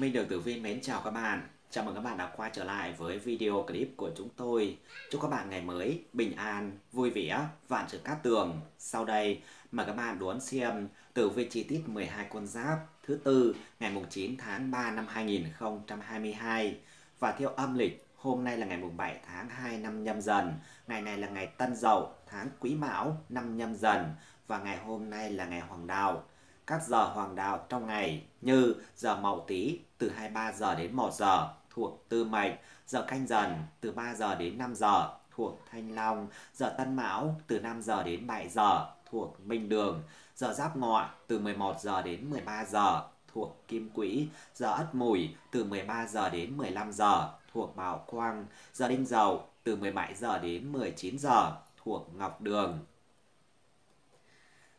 Minh Đường Tử Vi mến chào các bạn. Chào mừng các bạn đã quay trở lại với video clip của chúng tôi. Chúc các bạn ngày mới bình an, vui vẻ, vạn sự cát tường. Sau đây, mời các bạn đón xem tử vi chi tiết 12 con giáp thứ tư ngày mùng 9 tháng 3 năm 2022 và theo âm lịch Hôm nay là ngày mùng 7 tháng 2 năm nhâm dần, ngày này là ngày Tân Dậu, tháng Quý Mão năm nhâm dần và ngày hôm nay là ngày Hoàng Đạo, các giờ hoàng đạo trong ngày như giờ Mậu Tý từ 23 giờ đến 1 giờ thuộc Tư Mệnh, giờ Canh Dần từ 3 giờ đến 5 giờ thuộc Thanh Long, giờ Tân Mão từ 5 giờ đến 7 giờ thuộc Minh Đường, giờ Giáp Ngọ từ 11 giờ đến 13 giờ thuộc Kim Quỹ, giờ Ất Mùi từ 13 giờ đến 15 giờ thuộc Bảo Quang, giờ Đinh Dậu từ 17 giờ đến 19 giờ thuộc Ngọc Đường,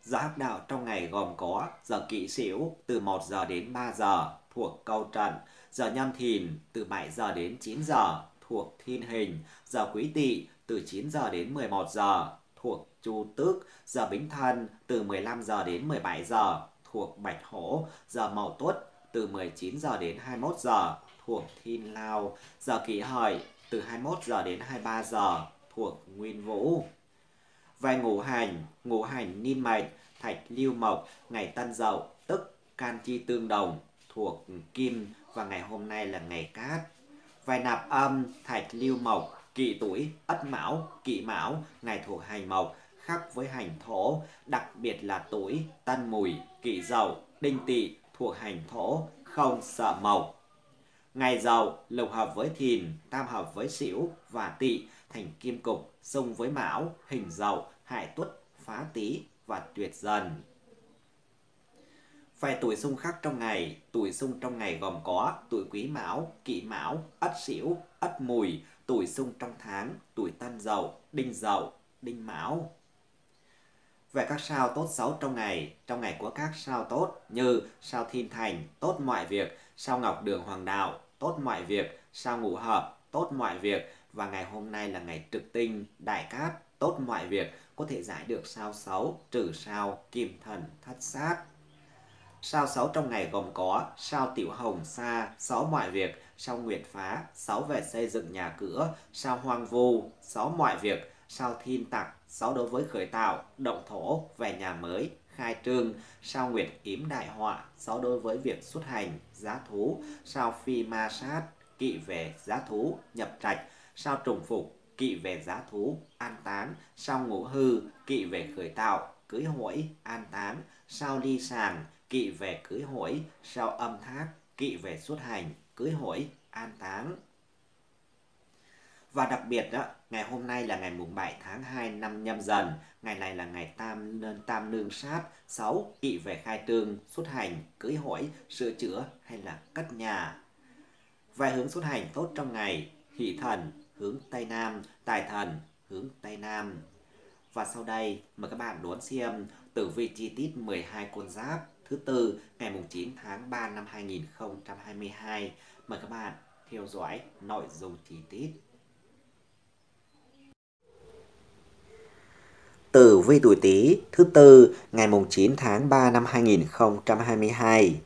Giờ hắc đạo trong ngày gồm có giờ kỵ sửu từ 1 giờ đến 3 giờ thuộc câu trận, giờ nhâm thìn từ 7 giờ đến 9 giờ thuộc thiên hình, giờ quý tỵ từ 9 giờ đến 11 giờ thuộc chu tước, giờ bính thân từ 15 giờ đến 17 giờ thuộc bạch hổ, giờ mậu tuất từ 19 giờ đến 21 giờ thuộc thiên lao, giờ kỷ hợi từ 21 giờ đến 23 giờ thuộc nguyên vũ vài ngũ hành, ngũ hành niên mạch, thạch lưu mộc, ngày tân dậu, tức can chi tương đồng, thuộc kim và ngày hôm nay là ngày cát. Vai nạp âm, thạch lưu mộc, kỵ tuổi, ất mão, kỵ mão, ngày thuộc hành mộc, khắc với hành thổ, đặc biệt là tuổi, tân mùi, kỵ dậu, đinh tỵ thuộc hành thổ, không sợ mộc. Ngày giàu lục hợp với thìn, tam hợp với sửu và tỵ thành kim cục, xung với mão, hình dậu, hại tuất, phá tý và tuyệt dần. Phải tuổi xung khắc trong ngày, tuổi xung trong ngày gồm có tuổi quý mão, kỷ mão, ất sửu, ất mùi, tuổi xung trong tháng, tuổi tân dậu, đinh dậu, đinh mão. Về các sao tốt xấu trong ngày, trong ngày của các sao tốt như sao thiên thành, tốt mọi việc, sao ngọc đường hoàng đạo, tốt mọi việc, sao ngũ hợp, tốt mọi việc, và ngày hôm nay là ngày trực tinh đại cát tốt mọi việc có thể giải được sao xấu trừ sao kim thần thất sát. Sao xấu trong ngày gồm có sao tiểu hồng sa, xấu mọi việc, sao nguyệt phá, xấu về xây dựng nhà cửa, sao hoang vu, xấu mọi việc, sao thiên tặc, xấu đối với khởi tạo, động thổ, về nhà mới, khai trương, sao nguyệt yếm đại họa, xấu đối với việc xuất hành, giá thú, sao phi ma sát, kỵ về giá thú, nhập trạch, sao trùng phục, kỵ về giá thú, an táng sao ngũ hư, kỵ về khởi tạo, cưới hỏi, an táng sao ly sàng, kỵ về cưới hỏi, sao âm thác, kỵ về xuất hành, cưới hỏi, an táng. Và đặc biệt đó, ngày hôm nay là ngày mùng 7 tháng 2 năm nhâm dần, ngày này là ngày tam tam nương sát, 6 kỵ về khai trương, xuất hành, cưới hỏi, sửa chữa hay là cất nhà. Vài hướng xuất hành tốt trong ngày, hỷ thần, hướng Tây Nam, tài thần hướng Tây Nam. Và sau đây, mời các bạn đón xem tử vi chi tiết 12 con giáp thứ tư ngày 9 tháng 3 năm 2022. Mời các bạn theo dõi nội dung chi tiết. Tử vi tuổi Tý thứ tư ngày 9 tháng 3 năm 2022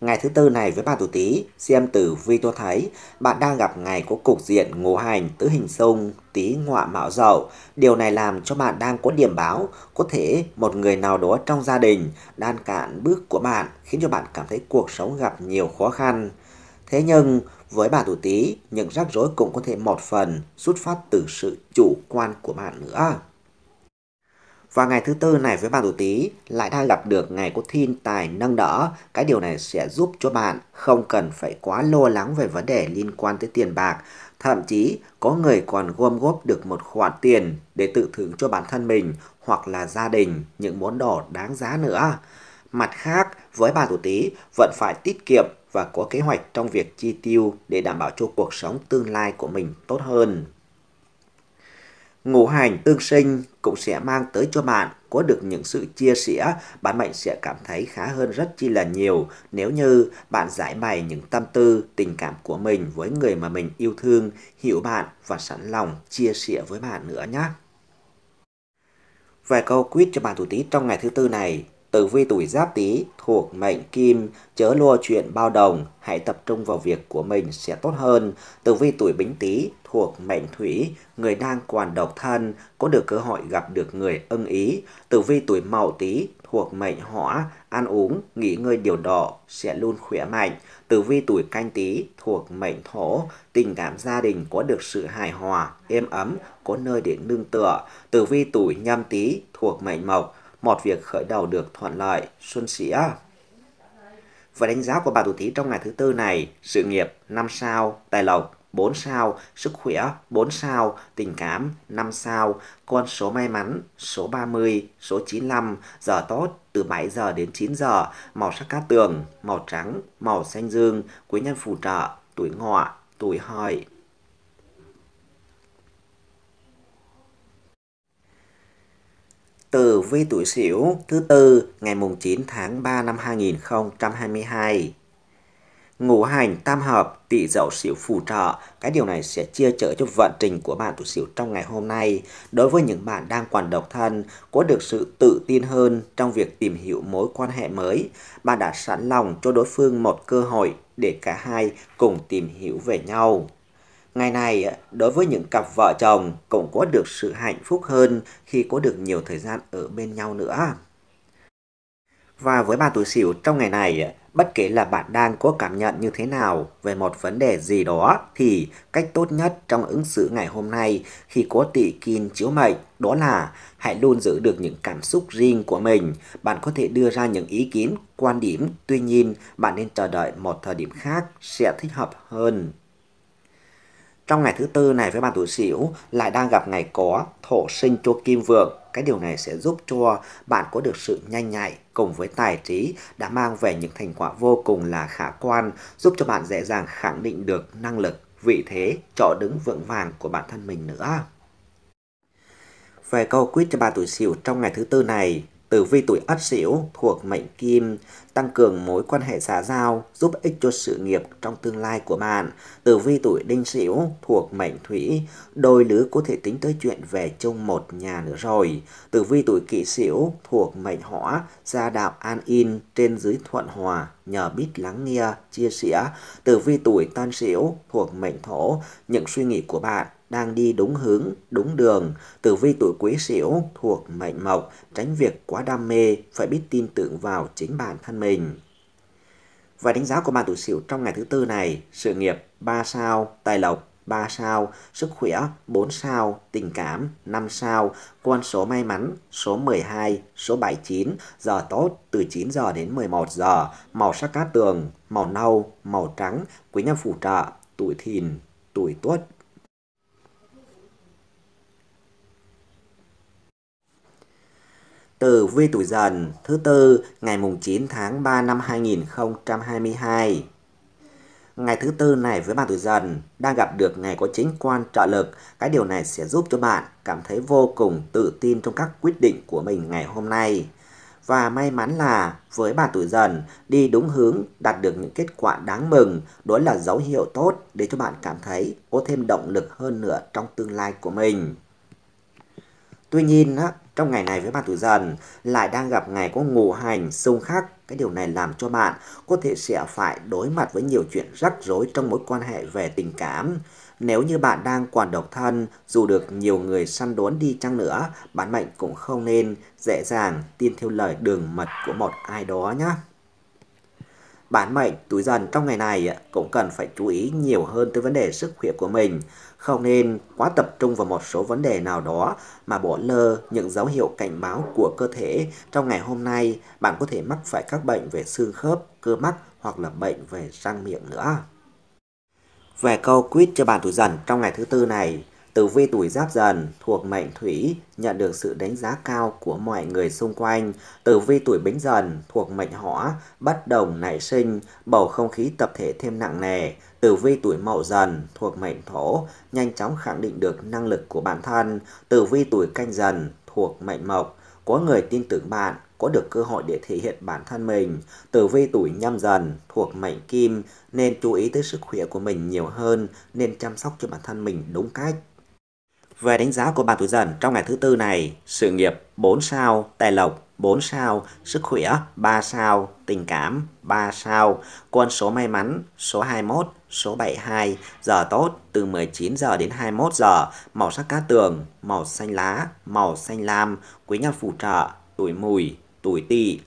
Ngày thứ tư này với bà tù tý xem từ vi tôi thấy, bạn đang gặp ngày có cục diện ngũ hành tứ hình xung, tý ngọa mão dậu. Điều này làm cho bạn đang có điểm báo, có thể một người nào đó trong gia đình đang cạn bước của bạn, khiến cho bạn cảm thấy cuộc sống gặp nhiều khó khăn. Thế nhưng, với bà tù tý những rắc rối cũng có thể một phần xuất phát từ sự chủ quan của bạn nữa. Và ngày thứ tư này với bạn tuổi Tý lại đang gặp được ngày có thiên tài nâng đỡ. Cái điều này sẽ giúp cho bạn không cần phải quá lo lắng về vấn đề liên quan tới tiền bạc. Thậm chí có người còn gom góp được một khoản tiền để tự thưởng cho bản thân mình hoặc là gia đình những món đồ đáng giá nữa. Mặt khác, với bà tuổi Tý vẫn phải tiết kiệm và có kế hoạch trong việc chi tiêu để đảm bảo cho cuộc sống tương lai của mình tốt hơn ngũ hành tương sinh cũng sẽ mang tới cho bạn có được những sự chia sẻ, bạn mệnh sẽ cảm thấy khá hơn rất chi là nhiều nếu như bạn giải bày những tâm tư, tình cảm của mình với người mà mình yêu thương, hiểu bạn và sẵn lòng chia sẻ với bạn nữa nhé. Vài câu quyết cho bạn thủ tí trong ngày thứ tư này. Tử vi tuổi giáp tý thuộc mệnh kim, chớ lo chuyện bao đồng, hãy tập trung vào việc của mình sẽ tốt hơn. Tử vi tuổi bính tý thuộc mệnh thủy, người đang còn độc thân, có được cơ hội gặp được người ưng ý. Tử vi tuổi mậu tý thuộc mệnh hỏa, ăn uống, nghỉ ngơi điều độ, sẽ luôn khỏe mạnh. Tử vi tuổi canh tý thuộc mệnh thổ, tình cảm gia đình có được sự hài hòa, êm ấm, có nơi để nương tựa. Tử vi tuổi nhâm tý thuộc mệnh mộc, một việc khởi đầu được thuận lợi, xuân sẻ. Và đánh giá của bà tuổi Tý trong ngày thứ tư này, sự nghiệp 5 sao, tài lộc 4 sao, sức khỏe 4 sao, tình cảm 5 sao, con số may mắn số 30, số 95, giờ tốt từ 7 giờ đến 9 giờ, màu sắc cát tường, màu trắng, màu xanh dương, quý nhân phù trợ, tuổi ngọ, tuổi hợi. từ vi tuổi Sửu thứ tư ngày mùng 9 tháng 3 năm 2022. Ngũ hành tam hợp tỵ dậu Sửu phù trợ, cái điều này sẽ chia trợ cho vận trình của bạn tuổi Sửu trong ngày hôm nay. Đối với những bạn đang còn độc thân, có được sự tự tin hơn trong việc tìm hiểu mối quan hệ mới, bạn đã sẵn lòng cho đối phương một cơ hội để cả hai cùng tìm hiểu về nhau. Ngày này, đối với những cặp vợ chồng cũng có được sự hạnh phúc hơn khi có được nhiều thời gian ở bên nhau nữa. Và với ba tuổi xỉu trong ngày này, bất kể là bạn đang có cảm nhận như thế nào về một vấn đề gì đó thì cách tốt nhất trong ứng xử ngày hôm nay khi có tị kim chiếu mệnh đó là hãy luôn giữ được những cảm xúc riêng của mình. Bạn có thể đưa ra những ý kiến, quan điểm, tuy nhiên bạn nên chờ đợi một thời điểm khác sẽ thích hợp hơn. Trong ngày thứ tư này với bạn tuổi Sửu lại đang gặp ngày có thổ sinh cho kim vượng. Cái điều này sẽ giúp cho bạn có được sự nhanh nhạy cùng với tài trí đã mang về những thành quả vô cùng là khả quan, giúp cho bạn dễ dàng khẳng định được năng lực, vị thế, chỗ đứng vững vàng của bản thân mình nữa. Về câu quyết cho bạn tuổi Sửu trong ngày thứ tư này, Tử vi tuổi Ất Sửu thuộc mệnh Kim, tăng cường mối quan hệ xã giao, giúp ích cho sự nghiệp trong tương lai của bạn. Tử vi tuổi Đinh Sửu thuộc mệnh Thủy, đôi lứa có thể tính tới chuyện về chung một nhà nữa rồi. Tử vi tuổi Kỷ Sửu thuộc mệnh Hỏa, gia đạo an in trên dưới thuận hòa, nhờ biết lắng nghe, chia sẻ. Tử vi tuổi Tân Sửu thuộc mệnh Thổ, những suy nghĩ của bạn đang đi đúng hướng, đúng đường, tử vi tuổi quý sửu thuộc mệnh mộc, tránh việc quá đam mê, phải biết tin tưởng vào chính bản thân mình. Và đánh giá của bạn tuổi sửu trong ngày thứ tư này, sự nghiệp 3 sao, tài lộc 3 sao, sức khỏe 4 sao, tình cảm 5 sao, con số may mắn số 12, số 79, giờ tốt từ 9 giờ đến 11 giờ, màu sắc cát tường, màu nâu, màu trắng, quý nhân phù trợ, tuổi thìn, tuổi tuất. từ vi tuổi dần thứ tư ngày mùng 9 tháng 3 năm 2022. Ngày thứ tư này với bạn tuổi dần đang gặp được ngày có chính quan trợ lực. Cái điều này sẽ giúp cho bạn cảm thấy vô cùng tự tin trong các quyết định của mình ngày hôm nay. Và may mắn là với bạn tuổi dần đi đúng hướng đạt được những kết quả đáng mừng. Đó là dấu hiệu tốt để cho bạn cảm thấy có thêm động lực hơn nữa trong tương lai của mình. Tuy nhiên, á, trong ngày này với bạn tuổi dần lại đang gặp ngày có ngũ hành xung khắc. Cái điều này làm cho bạn có thể sẽ phải đối mặt với nhiều chuyện rắc rối trong mối quan hệ về tình cảm. Nếu như bạn đang còn độc thân, dù được nhiều người săn đón đi chăng nữa, bản mệnh cũng không nên dễ dàng tin theo lời đường mật của một ai đó nhé. Bản mệnh tuổi dần trong ngày này cũng cần phải chú ý nhiều hơn tới vấn đề sức khỏe của mình không nên quá tập trung vào một số vấn đề nào đó mà bỏ lơ những dấu hiệu cảnh báo của cơ thể. Trong ngày hôm nay, bạn có thể mắc phải các bệnh về xương khớp, cơ mắc hoặc là bệnh về răng miệng nữa. Về câu quýt cho bạn tuổi dần trong ngày thứ tư này, tử vi tuổi giáp dần thuộc mệnh thủy nhận được sự đánh giá cao của mọi người xung quanh. Tử vi tuổi bính dần thuộc mệnh hỏa, bất đồng nảy sinh, bầu không khí tập thể thêm nặng nề. Tử vi tuổi mậu dần thuộc mệnh thổ, nhanh chóng khẳng định được năng lực của bản thân. Tử vi tuổi canh dần thuộc mệnh mộc, có người tin tưởng bạn, có được cơ hội để thể hiện bản thân mình. Tử vi tuổi nhâm dần thuộc mệnh kim nên chú ý tới sức khỏe của mình nhiều hơn, nên chăm sóc cho bản thân mình đúng cách. Về đánh giá của bạn tuổi dần trong ngày thứ tư này, sự nghiệp 4 sao, tài lộc 4 sao, sức khỏe 3 sao, tình cảm 3 sao, con số may mắn số 21, Số 72, giờ tốt từ 19 giờ đến 21 giờ, màu sắc cát tường, màu xanh lá, màu xanh lam, quý nhân phù trợ, tuổi mùi, tuổi tỵ.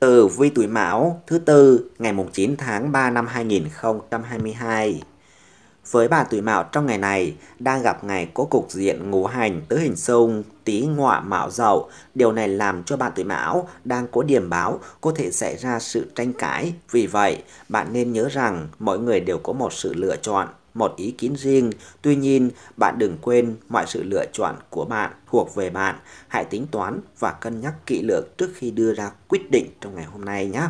từ vi tuổi Mão thứ tư ngày mùng 9 tháng 3 năm 2022. Với bà tuổi mão trong ngày này, đang gặp ngày có cục diện ngũ hành tứ hình xung, Tý ngọa mão dậu. Điều này làm cho bạn tuổi mão đang có điểm báo có thể xảy ra sự tranh cãi. Vì vậy, bạn nên nhớ rằng mỗi người đều có một sự lựa chọn một ý kiến riêng. Tuy nhiên, bạn đừng quên mọi sự lựa chọn của bạn thuộc về bạn. Hãy tính toán và cân nhắc kỹ lưỡng trước khi đưa ra quyết định trong ngày hôm nay nhé.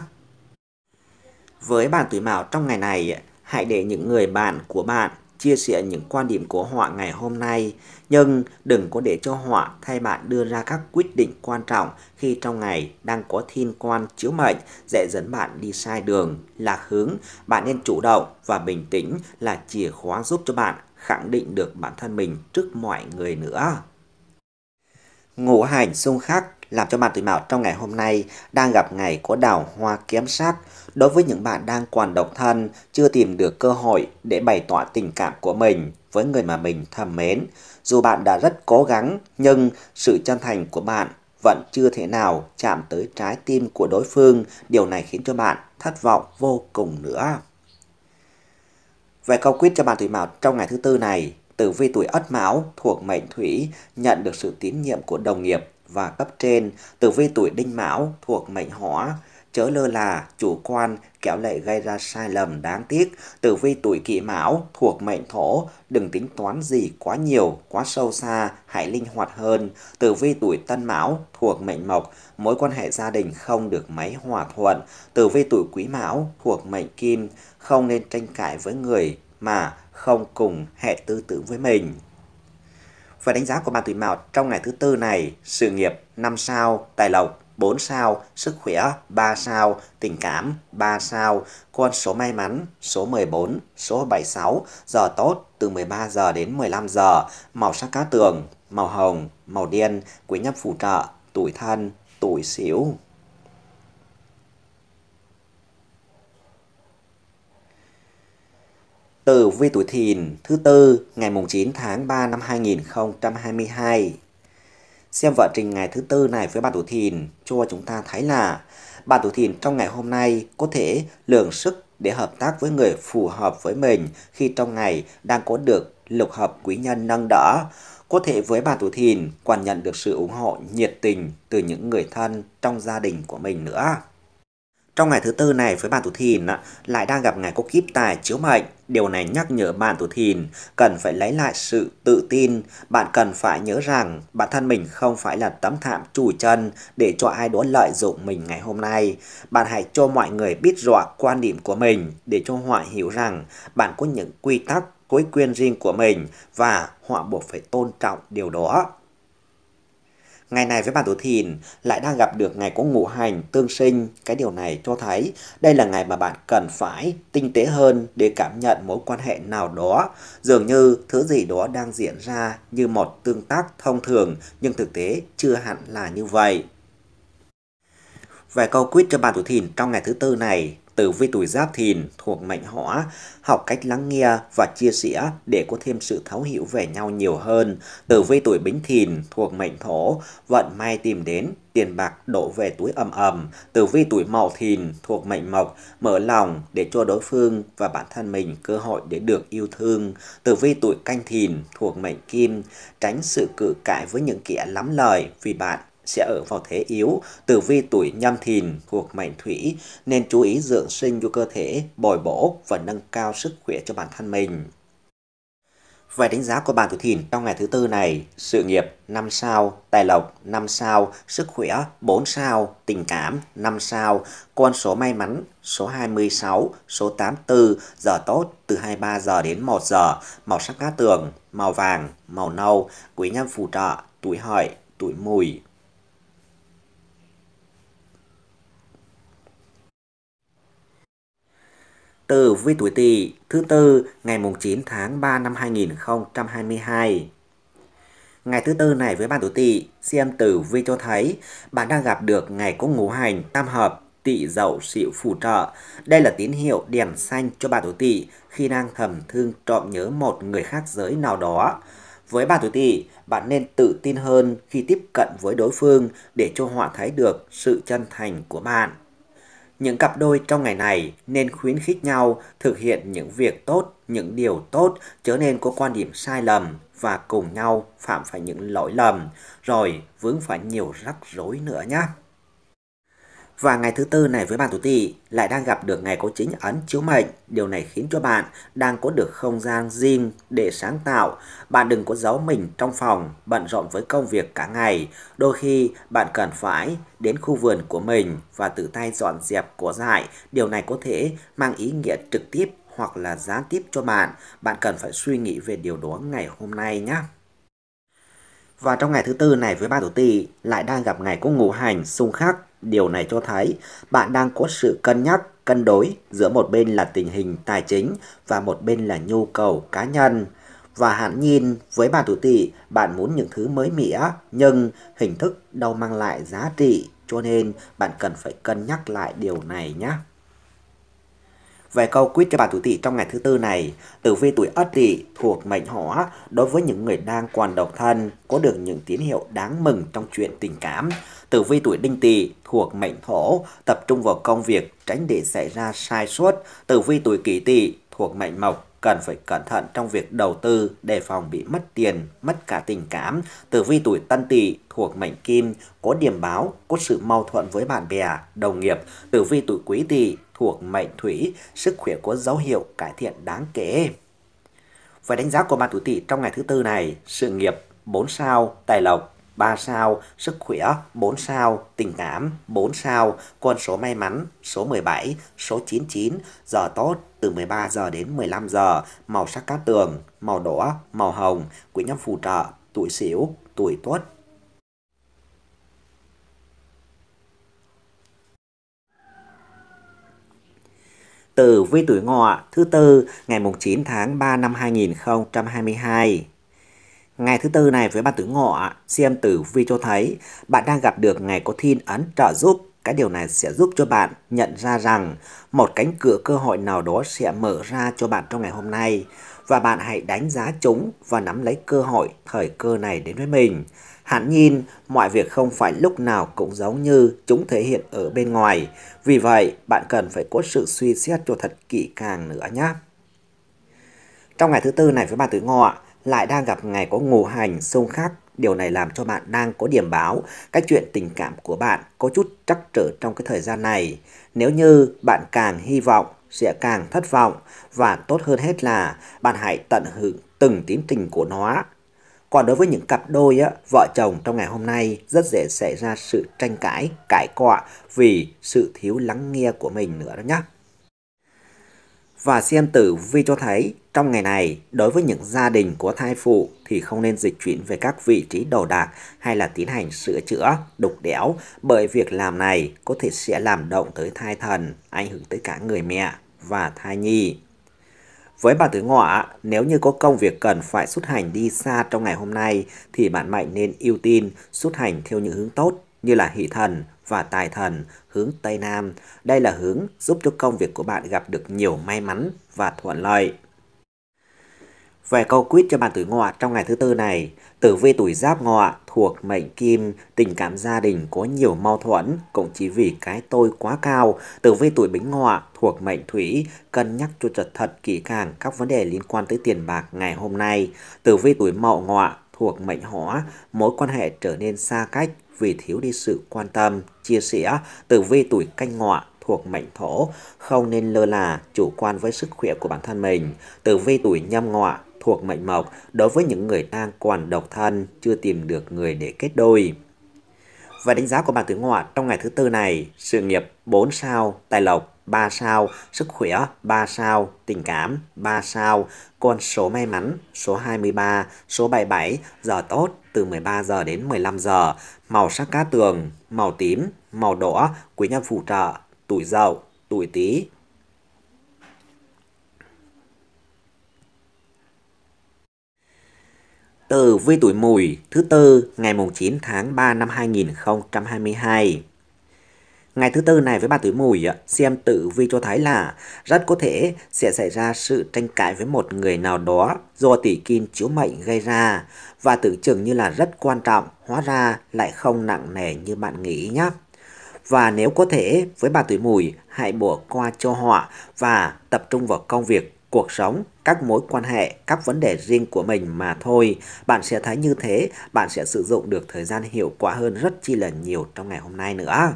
Với bạn tuổi mão trong ngày này, Hãy để những người bạn của bạn chia sẻ những quan điểm của họ ngày hôm nay, nhưng đừng có để cho họ thay bạn đưa ra các quyết định quan trọng khi trong ngày đang có thiên quan chiếu mệnh dễ dẫn bạn đi sai đường, lạc hướng. Bạn nên chủ động và bình tĩnh là chìa khóa giúp cho bạn khẳng định được bản thân mình trước mọi người nữa. Ngũ hành xung khắc làm cho bạn tuổi mão trong ngày hôm nay đang gặp ngày có đào hoa kiếm sát đối với những bạn đang còn độc thân, chưa tìm được cơ hội để bày tỏ tình cảm của mình với người mà mình thầm mến. Dù bạn đã rất cố gắng, nhưng sự chân thành của bạn vẫn chưa thể nào chạm tới trái tim của đối phương. Điều này khiến cho bạn thất vọng vô cùng nữa. Về câu quyết cho bạn Thủy Mão trong ngày thứ tư này, tử vi tuổi Ất Mão thuộc mệnh Thủy nhận được sự tín nhiệm của đồng nghiệp và cấp trên, tử vi tuổi Đinh Mão thuộc mệnh Hỏa chớ lơ là, chủ quan, kéo lệ gây ra sai lầm đáng tiếc. Tử vi tuổi kỷ mão thuộc mệnh thổ, đừng tính toán gì quá nhiều, quá sâu xa, hãy linh hoạt hơn. Tử vi tuổi tân mão thuộc mệnh mộc, mối quan hệ gia đình không được máy hòa thuận. Tử vi tuổi quý mão thuộc mệnh kim, không nên tranh cãi với người mà không cùng hệ tư tưởng với mình. Và đánh giá của bạn tuổi mão trong ngày thứ tư này, sự nghiệp năm sao, tài lộc 4 sao, sức khỏe 3 sao, tình cảm 3 sao, con số may mắn số 14, số 76, giờ tốt từ 13 giờ đến 15 giờ, màu sắc cá tường, màu hồng, màu đen, quý nhân phù trợ, tuổi thân, tuổi xỉu. từ vi tuổi thìn thứ tư ngày mùng 9 tháng 3 năm 2022 Xem vận trình ngày thứ tư này với bạn tuổi thìn cho chúng ta thấy là bạn tuổi thìn trong ngày hôm nay có thể lượng sức để hợp tác với người phù hợp với mình khi trong ngày đang có được lục hợp quý nhân nâng đỡ. Có thể với bà tuổi thìn còn nhận được sự ủng hộ nhiệt tình từ những người thân trong gia đình của mình nữa. Trong ngày thứ tư này với bạn tuổi thìn lại đang gặp ngày có kiếp tài chiếu mệnh. Điều này nhắc nhở bạn tuổi thìn cần phải lấy lại sự tự tin. Bạn cần phải nhớ rằng bản thân mình không phải là tấm thảm chùi chân để cho ai đó lợi dụng mình ngày hôm nay. Bạn hãy cho mọi người biết rõ quan điểm của mình để cho họ hiểu rằng bạn có những quy tắc, quý quyền riêng của mình và họ buộc phải tôn trọng điều đó. Ngày này với bản tuổi thìn lại đang gặp được ngày có ngũ hành tương sinh. Cái điều này cho thấy đây là ngày mà bạn cần phải tinh tế hơn để cảm nhận mối quan hệ nào đó. Dường như thứ gì đó đang diễn ra như một tương tác thông thường nhưng thực tế chưa hẳn là như vậy. vài câu quyết cho bạn tuổi thìn trong ngày thứ tư này, Tử vi tuổi Giáp Thìn thuộc mệnh Hỏa, học cách lắng nghe và chia sẻ để có thêm sự thấu hiểu về nhau nhiều hơn. Tử vi tuổi Bính Thìn thuộc mệnh Thổ, vận may tìm đến, tiền bạc đổ về túi ầm ầm. Tử vi tuổi Mậu Thìn thuộc mệnh Mộc, mở lòng để cho đối phương và bản thân mình cơ hội để được yêu thương. Tử vi tuổi Canh Thìn thuộc mệnh Kim, tránh sự cự cãi với những kẻ lắm lời vì bạn sẽ ở vào thế yếu, tử vi tuổi nhâm thìn thuộc mệnh thủy nên chú ý dưỡng sinh cho cơ thể, bồi bổ và nâng cao sức khỏe cho bản thân mình. Về đánh giá của bạn tuổi thìn trong ngày thứ tư này, sự nghiệp 5 sao, tài lộc 5 sao, sức khỏe 4 sao, tình cảm 5 sao, con số may mắn số 26, số 84, giờ tốt từ 23 giờ đến 1 giờ, màu sắc cát tường, màu vàng, màu nâu, quý nhân phù trợ, tuổi hợi, tuổi mùi, tử vi tuổi Tỵ thứ tư ngày mùng 9 tháng 3 năm 2022. Ngày thứ tư này với bạn tuổi Tỵ, xem tử vi cho thấy bạn đang gặp được ngày có ngũ hành tam hợp tỵ dậu sửu phù trợ. Đây là tín hiệu đèn xanh cho bạn tuổi Tỵ khi đang thầm thương trộm nhớ một người khác giới nào đó. Với bạn tuổi Tỵ, bạn nên tự tin hơn khi tiếp cận với đối phương để cho họ thấy được sự chân thành của bạn. Những cặp đôi trong ngày này nên khuyến khích nhau thực hiện những việc tốt, những điều tốt, chớ nên có quan điểm sai lầm và cùng nhau phạm phải những lỗi lầm, rồi vướng phải nhiều rắc rối nữa nhé. Và ngày thứ tư này với bạn tuổi tỵ lại đang gặp được ngày có chính ấn chiếu mệnh. Điều này khiến cho bạn đang có được không gian riêng để sáng tạo. Bạn đừng có giấu mình trong phòng, bận rộn với công việc cả ngày. Đôi khi bạn cần phải đến khu vườn của mình và tự tay dọn dẹp của dại. Điều này có thể mang ý nghĩa trực tiếp hoặc là gián tiếp cho bạn. Bạn cần phải suy nghĩ về điều đó ngày hôm nay nhé. Và trong ngày thứ tư này với ba tuổi tỵ lại đang gặp ngày có ngũ hành xung khắc Điều này cho thấy bạn đang có sự cân nhắc, cân đối giữa một bên là tình hình tài chính và một bên là nhu cầu cá nhân. Và hẳn nhìn với bạn tuổi tỵ bạn muốn những thứ mới mẻ nhưng hình thức đâu mang lại giá trị cho nên bạn cần phải cân nhắc lại điều này nhé. Về câu quyết cho bà tuổi tỵ trong ngày thứ tư này, tử vi tuổi ất tỵ thuộc mệnh hỏa đối với những người đang còn độc thân có được những tín hiệu đáng mừng trong chuyện tình cảm. Tử vi tuổi đinh tỵ thuộc mệnh thổ tập trung vào công việc tránh để xảy ra sai suất. Tử vi tuổi kỷ tỵ thuộc mệnh mộc cần phải cẩn thận trong việc đầu tư đề phòng bị mất tiền, mất cả tình cảm. Tử vi tuổi Tân Tỵ thuộc mệnh Kim có điểm báo, có sự mâu thuẫn với bạn bè, đồng nghiệp. Tử vi tuổi Quý Tỵ thuộc mệnh Thủy, sức khỏe có dấu hiệu cải thiện đáng kể. Về đánh giá của bạn tuổi Tỵ trong ngày thứ tư này, sự nghiệp 4 sao, tài lộc 3 sao, sức khỏe 4 sao, tình cảm 4 sao, con số may mắn số 17, số 99, giờ tốt từ 13 giờ đến 15 giờ, màu sắc cát tường, màu đỏ, màu hồng, quỹ nhóm phù trợ, tuổi xỉu, tuổi tuất. từ vi tuổi ngọ thứ tư ngày mùng 9 tháng 3 năm 2022. Ngày thứ tư này với bạn tử ngọ, xem tử vi cho thấy bạn đang gặp được ngày có thiên ấn trợ giúp. Cái điều này sẽ giúp cho bạn nhận ra rằng một cánh cửa cơ hội nào đó sẽ mở ra cho bạn trong ngày hôm nay. Và bạn hãy đánh giá chúng và nắm lấy cơ hội thời cơ này đến với mình. Hẳn nhìn mọi việc không phải lúc nào cũng giống như chúng thể hiện ở bên ngoài. Vì vậy, bạn cần phải có sự suy xét cho thật kỹ càng nữa nhé. Trong ngày thứ tư này với bạn tử ngọ, lại đang gặp ngày có ngủ hành xông khác. Điều này làm cho bạn đang có điểm báo cách chuyện tình cảm của bạn có chút trắc trở trong cái thời gian này. Nếu như bạn càng hy vọng sẽ càng thất vọng và tốt hơn hết là bạn hãy tận hưởng từng tiến trình của nó. Còn đối với những cặp đôi, á, vợ chồng trong ngày hôm nay rất dễ xảy ra sự tranh cãi, cãi cọ vì sự thiếu lắng nghe của mình nữa đó nhé. Và xem tử vi cho thấy, trong ngày này, đối với những gia đình có thai phụ thì không nên dịch chuyển về các vị trí đồ đạc hay là tiến hành sửa chữa, đục đẽo, bởi việc làm này có thể sẽ làm động tới thai thần, ảnh hưởng tới cả người mẹ và thai nhi. Với bà tứ ngọa, nếu như có công việc cần phải xuất hành đi xa trong ngày hôm nay thì bạn mạnh nên ưu tiên xuất hành theo những hướng tốt như là hỷ thần và tài thần hướng Tây Nam. Đây là hướng giúp cho công việc của bạn gặp được nhiều may mắn và thuận lợi. Về câu quyết cho bạn tuổi ngọ trong ngày thứ tư này, tử vi tuổi giáp ngọ thuộc mệnh kim, tình cảm gia đình có nhiều mâu thuẫn, cũng chỉ vì cái tôi quá cao. Tử vi tuổi bính ngọ thuộc mệnh thủy, cân nhắc cho thật thật kỹ càng các vấn đề liên quan tới tiền bạc ngày hôm nay. Tử vi tuổi mậu ngọ thuộc mệnh hỏa, mối quan hệ trở nên xa cách, vì thiếu đi sự quan tâm, chia sẻ từ vi tuổi canh ngọ thuộc mệnh thổ, không nên lơ là, chủ quan với sức khỏe của bản thân mình. từ vi tuổi nhâm ngọ thuộc mệnh mộc đối với những người đang còn độc thân, chưa tìm được người để kết đôi. Và đánh giá của bạn tử ngọ trong ngày thứ tư này, sự nghiệp 4 sao, tài lộc 3 sao, sức khỏe 3 sao, tình cảm 3 sao, con số may mắn số 23, số 77, giờ tốt từ 13 giờ đến 15 giờ, màu sắc cá tường, màu tím, màu đỏ, quý nhân phù trợ, tuổi dậu, tuổi tý, từ vi tuổi mùi thứ tư ngày 9 tháng 3 năm 2022 Ngày thứ tư này với bà tuổi mùi, xem tử vi cho thấy là rất có thể sẽ xảy ra sự tranh cãi với một người nào đó do tỷ kim chiếu mệnh gây ra và tưởng chừng như là rất quan trọng, hóa ra lại không nặng nề như bạn nghĩ nhé. Và nếu có thể, với bà tuổi mùi, hãy bỏ qua cho họ và tập trung vào công việc, cuộc sống, các mối quan hệ, các vấn đề riêng của mình mà thôi. Bạn sẽ thấy như thế, bạn sẽ sử dụng được thời gian hiệu quả hơn rất chi là nhiều trong ngày hôm nay nữa.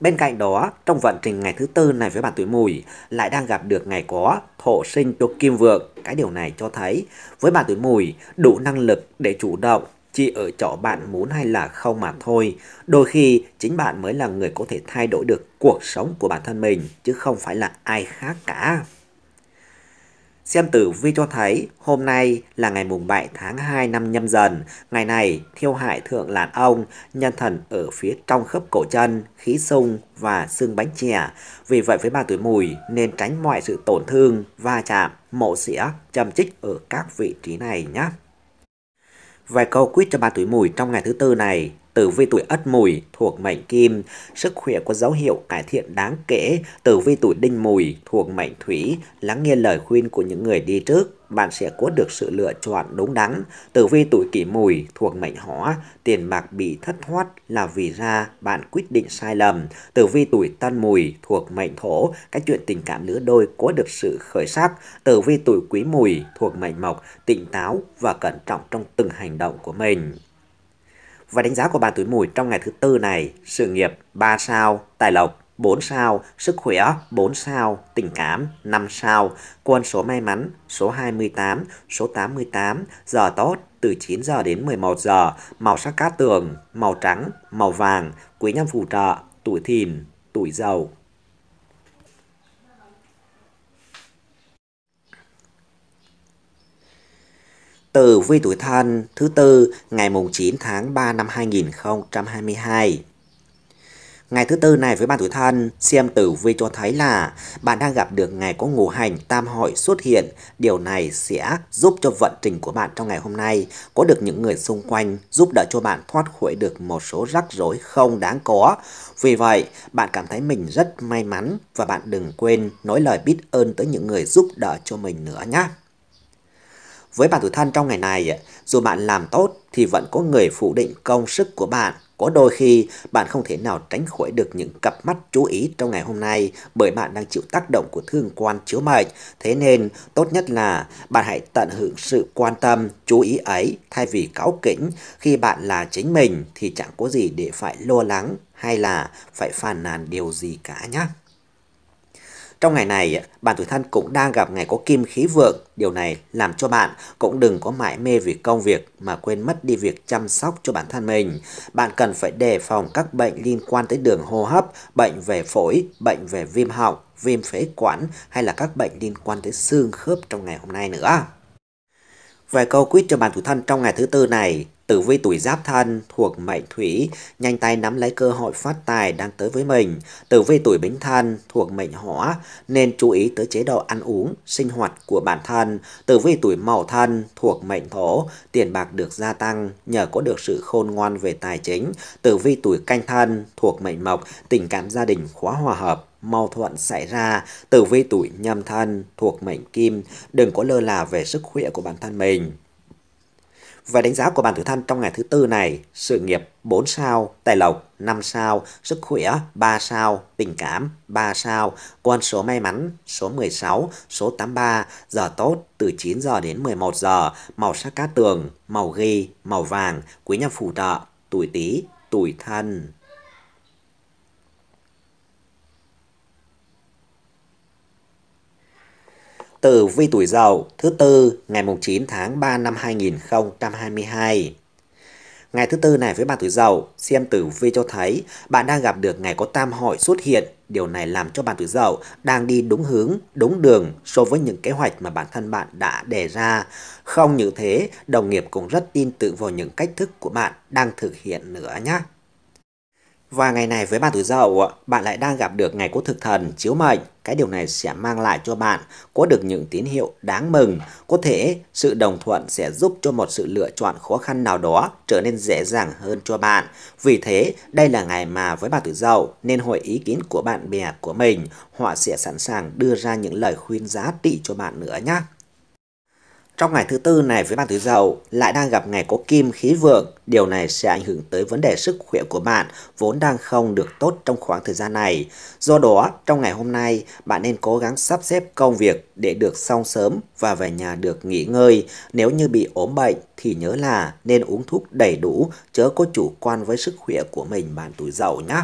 Bên cạnh đó, trong vận trình ngày thứ tư này với bạn tuổi mùi lại đang gặp được ngày có thổ sinh cho kim vượng. Cái điều này cho thấy với bạn tuổi mùi đủ năng lực để chủ động chỉ ở chỗ bạn muốn hay là không mà thôi. Đôi khi chính bạn mới là người có thể thay đổi được cuộc sống của bản thân mình chứ không phải là ai khác cả. Xem tử vi cho thấy hôm nay là ngày mùng 7 tháng 2 năm nhâm dần, ngày này thiêu hại thượng lạn ông, nhân thần ở phía trong khớp cổ chân, khí sung và xương bánh chè. Vì vậy với ba tuổi mùi nên tránh mọi sự tổn thương, va chạm, mộ xỉa, châm chích ở các vị trí này nhé. Vài câu quyết cho ba tuổi mùi trong ngày thứ tư này tử vi tuổi Ất Mùi thuộc mệnh Kim, sức khỏe có dấu hiệu cải thiện đáng kể, tử vi tuổi Đinh Mùi thuộc mệnh Thủy, lắng nghe lời khuyên của những người đi trước, bạn sẽ có được sự lựa chọn đúng đắn. Tử vi tuổi kỷ mùi thuộc mệnh hỏa, tiền bạc bị thất thoát là vì ra bạn quyết định sai lầm. Tử vi tuổi tân mùi thuộc mệnh thổ, các chuyện tình cảm lứa đôi có được sự khởi sắc. Tử vi tuổi quý mùi thuộc mệnh mộc, tỉnh táo và cẩn trọng trong từng hành động của mình. Và đánh giá của bạn tuổi mùi trong ngày thứ tư này, sự nghiệp 3 sao, tài lộc 4 sao, sức khỏe 4 sao, tình cảm 5 sao, quân số may mắn số 28, số 88, giờ tốt từ 9 giờ đến 11 giờ, màu sắc cát tường, màu trắng, màu vàng, quý nhân phù trợ, tuổi thìn, tuổi dầu. Tử vi tuổi thân thứ tư ngày mùng 9 tháng 3 năm 2022. Ngày thứ tư này với bạn tuổi thân, xem tử vi cho thấy là bạn đang gặp được ngày có ngũ hành tam hội xuất hiện. Điều này sẽ giúp cho vận trình của bạn trong ngày hôm nay có được những người xung quanh giúp đỡ cho bạn thoát khỏi được một số rắc rối không đáng có. Vì vậy, bạn cảm thấy mình rất may mắn và bạn đừng quên nói lời biết ơn tới những người giúp đỡ cho mình nữa nhé. Với bạn tuổi thân trong ngày này, dù bạn làm tốt thì vẫn có người phủ định công sức của bạn. Có đôi khi bạn không thể nào tránh khỏi được những cặp mắt chú ý trong ngày hôm nay bởi bạn đang chịu tác động của thương quan chiếu mệnh. Thế nên tốt nhất là bạn hãy tận hưởng sự quan tâm, chú ý ấy thay vì cáu kỉnh. Khi bạn là chính mình thì chẳng có gì để phải lo lắng hay là phải phàn nàn điều gì cả nhé. Trong ngày này, bạn tuổi thân cũng đang gặp ngày có kim khí vượng. Điều này làm cho bạn cũng đừng có mãi mê vì công việc mà quên mất đi việc chăm sóc cho bản thân mình. Bạn cần phải đề phòng các bệnh liên quan tới đường hô hấp, bệnh về phổi, bệnh về viêm họng, viêm phế quản hay là các bệnh liên quan tới xương khớp trong ngày hôm nay nữa. Về câu quyết cho bạn tuổi thân trong ngày thứ tư này, Tử vi tuổi giáp thân thuộc mệnh thủy, nhanh tay nắm lấy cơ hội phát tài đang tới với mình. Tử vi tuổi bính thân thuộc mệnh hỏa, nên chú ý tới chế độ ăn uống, sinh hoạt của bản thân. Tử vi tuổi mậu thân thuộc mệnh thổ, tiền bạc được gia tăng nhờ có được sự khôn ngoan về tài chính. Tử vi tuổi canh thân thuộc mệnh mộc, tình cảm gia đình khóa hòa hợp, mâu thuẫn xảy ra tử vi tuổi nhâm thân thuộc mệnh kim đừng có lơ là về sức khỏe của bản thân mình về đánh giá của bản tử thân trong ngày thứ tư này, sự nghiệp 4 sao, tài lộc 5 sao, sức khỏe 3 sao, tình cảm 3 sao, con số may mắn số 16, số 83, giờ tốt từ 9 giờ đến 11 giờ, màu sắc cát tường, màu ghi, màu vàng, quý nhân phù trợ, tuổi tý, tuổi thân. tử vi tuổi dậu thứ tư ngày 9 tháng 3 năm 2022. Ngày thứ tư này với bạn tuổi dậu, xem tử vi cho thấy bạn đang gặp được ngày có tam hội xuất hiện. Điều này làm cho bạn tuổi dậu đang đi đúng hướng, đúng đường so với những kế hoạch mà bản thân bạn đã đề ra. Không như thế, đồng nghiệp cũng rất tin tưởng vào những cách thức của bạn đang thực hiện nữa nhé. Và ngày này với bạn tuổi dậu, bạn lại đang gặp được ngày của thực thần, chiếu mệnh. Cái điều này sẽ mang lại cho bạn có được những tín hiệu đáng mừng. Có thể sự đồng thuận sẽ giúp cho một sự lựa chọn khó khăn nào đó trở nên dễ dàng hơn cho bạn. Vì thế, đây là ngày mà với bạn tuổi dậu nên hội ý kiến của bạn bè của mình. Họ sẽ sẵn sàng đưa ra những lời khuyên giá trị cho bạn nữa nhé. Trong ngày thứ tư này với bạn tuổi dậu lại đang gặp ngày có kim khí vượng, điều này sẽ ảnh hưởng tới vấn đề sức khỏe của bạn vốn đang không được tốt trong khoảng thời gian này. Do đó, trong ngày hôm nay, bạn nên cố gắng sắp xếp công việc để được xong sớm và về nhà được nghỉ ngơi. Nếu như bị ốm bệnh thì nhớ là nên uống thuốc đầy đủ, chớ có chủ quan với sức khỏe của mình bạn tuổi dậu nhé.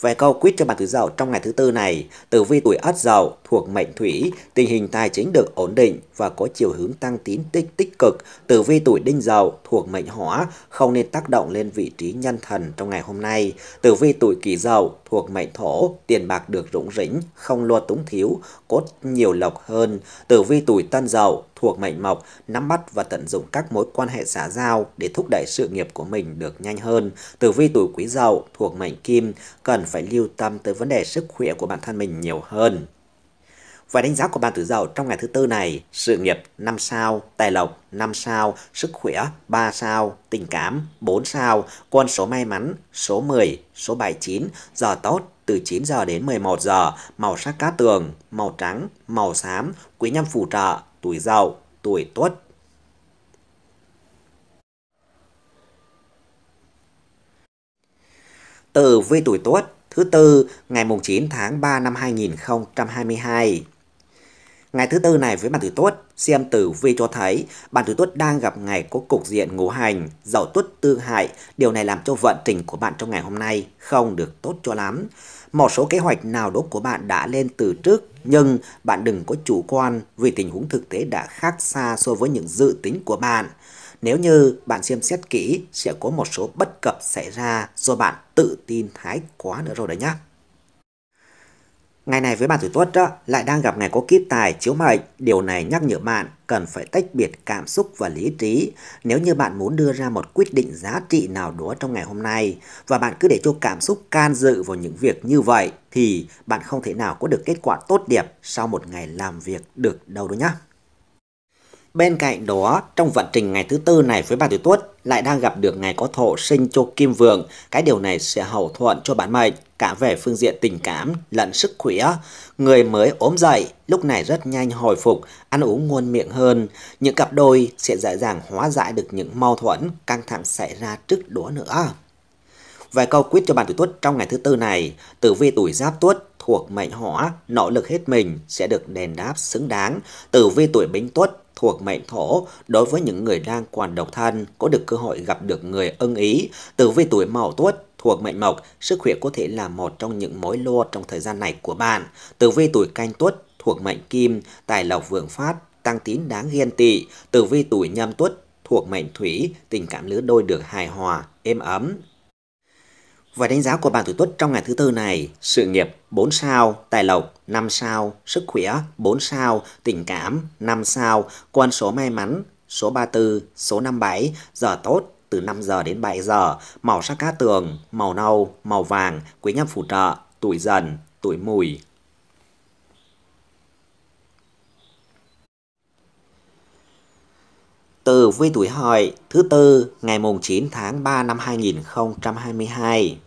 Về câu quyết cho bạn tuổi dậu trong ngày thứ tư này, tử vi tuổi ất dậu thuộc mệnh thủy, tình hình tài chính được ổn định và có chiều hướng tăng tín tích tích cực. Tử vi tuổi đinh dậu thuộc mệnh hỏa không nên tác động lên vị trí nhân thần trong ngày hôm nay. Tử vi tuổi kỷ dậu thuộc mệnh thổ, tiền bạc được rủng rỉnh, không lo túng thiếu, có nhiều lộc hơn. Tử vi tuổi tân dậu thuộc mệnh mộc, nắm bắt và tận dụng các mối quan hệ xã giao để thúc đẩy sự nghiệp của mình được nhanh hơn. Tử vi tuổi quý dậu thuộc mệnh kim, cần phải lưu tâm tới vấn đề sức khỏe của bản thân mình nhiều hơn. Và đánh giá của bạn tuổi Dậu trong ngày thứ tư này, sự nghiệp 5 sao, tài lộc 5 sao, sức khỏe 3 sao, tình cảm 4 sao, con số may mắn số 10, số 79, giờ tốt từ 9 giờ đến 11 giờ, màu sắc cá tường, màu trắng, màu xám, quý nhân phù trợ, tuổi Dậu, tuổi Tuất. từ vi tuổi Tuất thứ tư ngày mùng 9 tháng 3 năm 2022. Ngày thứ tư này với bản tuổi tốt, xem tử vi cho thấy bản tuổi tốt đang gặp ngày có cục diện ngũ hành, dậu tuất tương hại. Điều này làm cho vận trình của bạn trong ngày hôm nay không được tốt cho lắm. Một số kế hoạch nào đó của bạn đã lên từ trước nhưng bạn đừng có chủ quan vì tình huống thực tế đã khác xa so với những dự tính của bạn. Nếu như bạn xem xét kỹ sẽ có một số bất cập xảy ra do bạn tự tin thái quá nữa rồi đấy nhá. Ngày này với bạn tuổi tuất đó lại đang gặp ngày có kiếp tài chiếu mệnh, điều này nhắc nhở bạn cần phải tách biệt cảm xúc và lý trí nếu như bạn muốn đưa ra một quyết định giá trị nào đó trong ngày hôm nay và bạn cứ để cho cảm xúc can dự vào những việc như vậy thì bạn không thể nào có được kết quả tốt đẹp sau một ngày làm việc được đâu đó nhé. Bên cạnh đó, trong vận trình ngày thứ tư này với bạn tuổi tuất lại đang gặp được ngày có thổ sinh cho kim vượng, cái điều này sẽ hậu thuận cho bản mệnh cả về phương diện tình cảm lẫn sức khỏe. Người mới ốm dậy lúc này rất nhanh hồi phục, ăn uống ngon miệng hơn. Những cặp đôi sẽ dễ dàng hóa giải được những mâu thuẫn căng thẳng xảy ra trước đó nữa. Vài câu quyết cho bạn tuổi tuất trong ngày thứ tư này, tử vi tuổi giáp tuất thuộc mệnh hỏa, nỗ lực hết mình sẽ được đền đáp xứng đáng. Tử vi tuổi bính tuất thuộc mệnh thổ đối với những người đang còn độc thân có được cơ hội gặp được người ưng ý từ với tuổi mậu tuất thuộc mệnh mộc sức khỏe có thể là một trong những mối lo trong thời gian này của bạn từ vi tuổi canh tuất thuộc mệnh kim tài lộc vượng phát tăng tín đáng ghen tị từ vi tuổi nhâm tuất thuộc mệnh thủy tình cảm lứa đôi được hài hòa êm ấm và đánh giá của bạn tuổi tuất trong ngày thứ tư này, sự nghiệp 4 sao, tài lộc 5 sao, sức khỏe 4 sao, tình cảm 5 sao, con số may mắn số 34, số 57, giờ tốt từ 5 giờ đến 7 giờ, màu sắc cá tường, màu nâu, màu vàng, quý nhân phù trợ, tuổi dần, tuổi mùi, từ vi tuổi hợi thứ tư ngày mùng 9 tháng 3 năm 2022.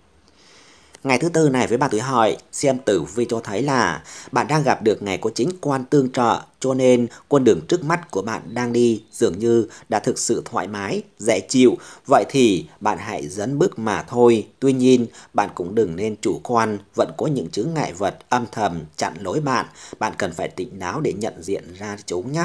Ngày thứ tư này với bà tuổi hợi, xem tử vi cho thấy là bạn đang gặp được ngày có chính quan tương trợ, cho nên con đường trước mắt của bạn đang đi dường như đã thực sự thoải mái, dễ chịu. Vậy thì bạn hãy dẫn bước mà thôi. Tuy nhiên, bạn cũng đừng nên chủ quan, vẫn có những chứng ngại vật âm thầm chặn lối bạn. Bạn cần phải tỉnh táo để nhận diện ra chúng nhé.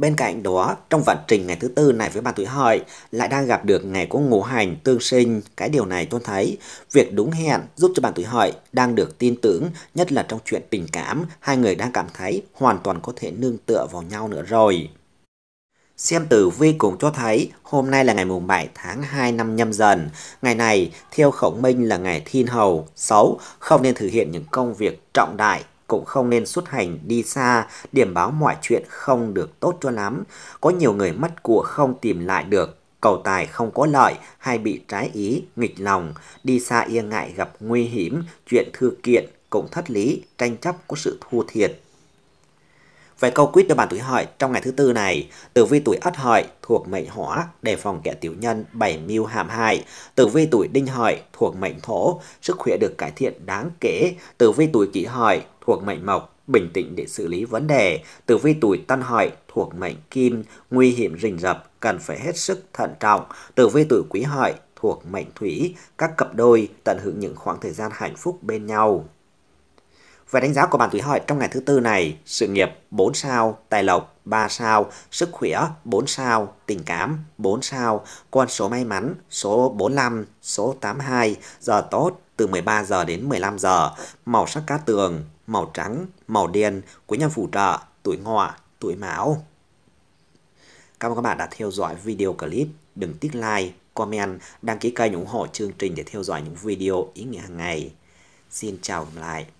Bên cạnh đó, trong vận trình ngày thứ tư này với bà tuổi hợi lại đang gặp được ngày có ngũ hành tương sinh. Cái điều này tôi thấy việc đúng hẹn giúp cho bạn tuổi hợi đang được tin tưởng, nhất là trong chuyện tình cảm, hai người đang cảm thấy hoàn toàn có thể nương tựa vào nhau nữa rồi. Xem tử vi cũng cho thấy hôm nay là ngày mùng 7 tháng 2 năm nhâm dần. Ngày này theo khổng minh là ngày thiên hầu, xấu, không nên thực hiện những công việc trọng đại cũng không nên xuất hành đi xa, điểm báo mọi chuyện không được tốt cho lắm. Có nhiều người mất của không tìm lại được, cầu tài không có lợi hay bị trái ý, nghịch lòng, đi xa e ngại gặp nguy hiểm, chuyện thư kiện cũng thất lý, tranh chấp có sự thua thiệt, về câu quyết cho bản tuổi hợi trong ngày thứ tư này, tử vi tuổi ất hợi thuộc mệnh hỏa, đề phòng kẻ tiểu nhân, bảy mưu hàm hại. Tử vi tuổi đinh hợi thuộc mệnh thổ, sức khỏe được cải thiện đáng kể. Tử vi tuổi kỷ hợi thuộc mệnh mộc, bình tĩnh để xử lý vấn đề. Tử vi tuổi tân hợi thuộc mệnh kim, nguy hiểm rình rập, cần phải hết sức thận trọng. Tử vi tuổi quý hợi thuộc mệnh thủy, các cặp đôi tận hưởng những khoảng thời gian hạnh phúc bên nhau. Về đánh giá của bạn tuổi hợi trong ngày thứ tư này, sự nghiệp 4 sao, tài lộc 3 sao, sức khỏe 4 sao, tình cảm 4 sao, con số may mắn số 45, số 82, giờ tốt từ 13 giờ đến 15 giờ, màu sắc cá tường, màu trắng, màu đen, quý nhân phù trợ, tuổi ngọ, tuổi mão. Cảm ơn các bạn đã theo dõi video clip. Đừng tích like, comment, đăng ký kênh ủng hộ chương trình để theo dõi những video ý nghĩa hàng ngày. Xin chào và hẹn lại.